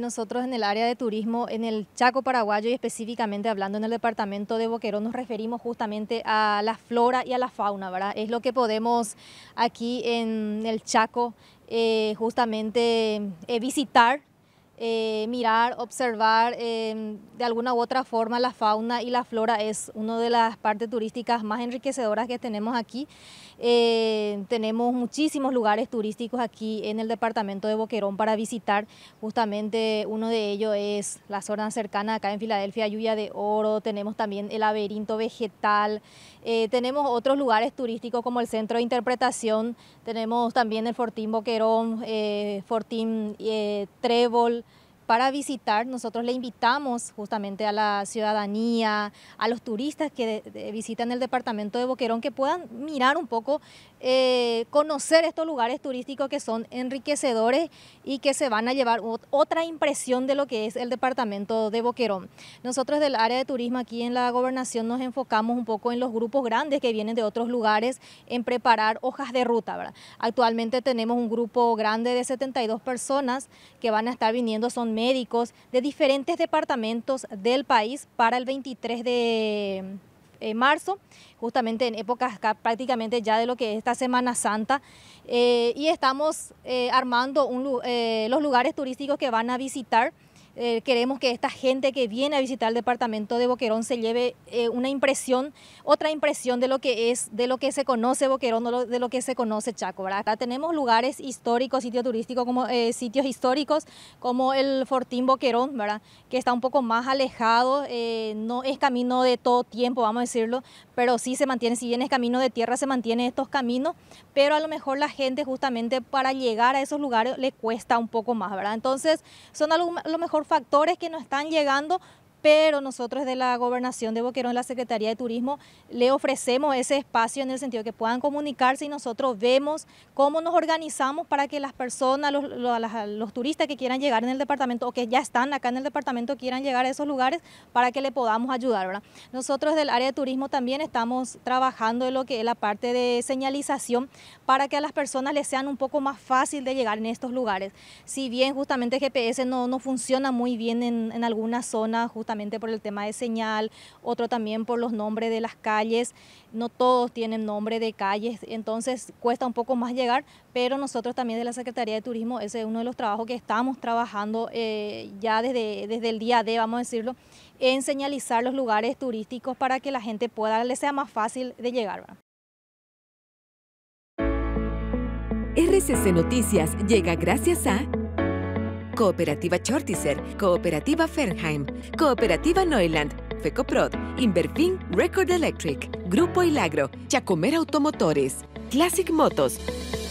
Nosotros en el área de turismo, en el Chaco paraguayo y específicamente hablando en el departamento de Boquerón, nos referimos justamente a la flora y a la fauna, ¿verdad? Es lo que podemos aquí en el Chaco eh, justamente eh, visitar eh, mirar, observar em, de alguna u otra forma la fauna y la flora es una de las partes turísticas más enriquecedoras que tenemos aquí. Eh, tenemos muchísimos lugares turísticos aquí en el departamento de Boquerón para visitar. Justamente uno de ellos es la zona cercana acá en Filadelfia, Lluvia de Oro. Tenemos también el laberinto vegetal. Eh, tenemos otros lugares turísticos como el Centro de Interpretación. Tenemos también el Fortín Boquerón, Fortín Trébol para visitar. Nosotros le invitamos justamente a la ciudadanía, a los turistas que visitan el departamento de Boquerón, que puedan mirar un poco, eh, conocer estos lugares turísticos que son enriquecedores y que se van a llevar otra impresión de lo que es el departamento de Boquerón. Nosotros del área de turismo aquí en la gobernación nos enfocamos un poco en los grupos grandes que vienen de otros lugares en preparar hojas de ruta. Actualmente tenemos un grupo grande de 72 personas que van a estar viniendo, son médicos de diferentes departamentos del país para el 23 de eh, marzo, justamente en épocas prácticamente ya de lo que es esta Semana Santa, eh, y estamos eh, armando los lugares turísticos que van a visitar. Eh, queremos que esta gente que viene a visitar el departamento de Boquerón se lleve eh, una impresión, otra impresión de lo que es, de lo que se conoce Boquerón, de lo, que se conoce Chaco. ¿verdad? Acá tenemos lugares históricos, sitios turísticos, como eh, sitios históricos, como el Fortín Boquerón, ¿verdad? que está un poco más alejado, no es camino de todo tiempo, vamos a decirlo, pero sí se mantiene, si bien es camino de tierra, se mantienen estos caminos, pero a lo mejor la gente justamente para llegar a esos lugares le cuesta un poco más, ¿verdad? Entonces son a lo mejor factores que nos están llegando pero nosotros de la Gobernación de Boquerón, la Secretaría de Turismo, le ofrecemos ese espacio en el sentido de que puedan comunicarse y nosotros vemos cómo nos organizamos para que las personas, los, turistas que quieran llegar en el departamento o que ya están acá en el departamento quieran llegar a esos lugares para que le podamos ayudar. Nosotros del área de turismo también estamos trabajando en lo que es la parte de señalización para que a las personas les sean un poco más fácil de llegar en estos lugares. Si bien justamente GPS no, funciona muy bien en, alguna zona justamente por el tema de señal, otro también por los nombres de las calles. No todos tienen nombre de calles, entonces cuesta un poco más llegar, pero nosotros también de la Secretaría de Turismo, ese es uno de los trabajos que estamos trabajando eh, ya desde, desde el día de, vamos a decirlo, en señalizar los lugares turísticos para que la gente pueda, le sea más fácil de llegar. RCC Noticias llega gracias a... Cooperativa Chortizer, Cooperativa Fernheim, Cooperativa Neuland, FECOPROD, Inverfin Record Electric, Grupo Ilagro, Chacomer Automotores, Classic Motos.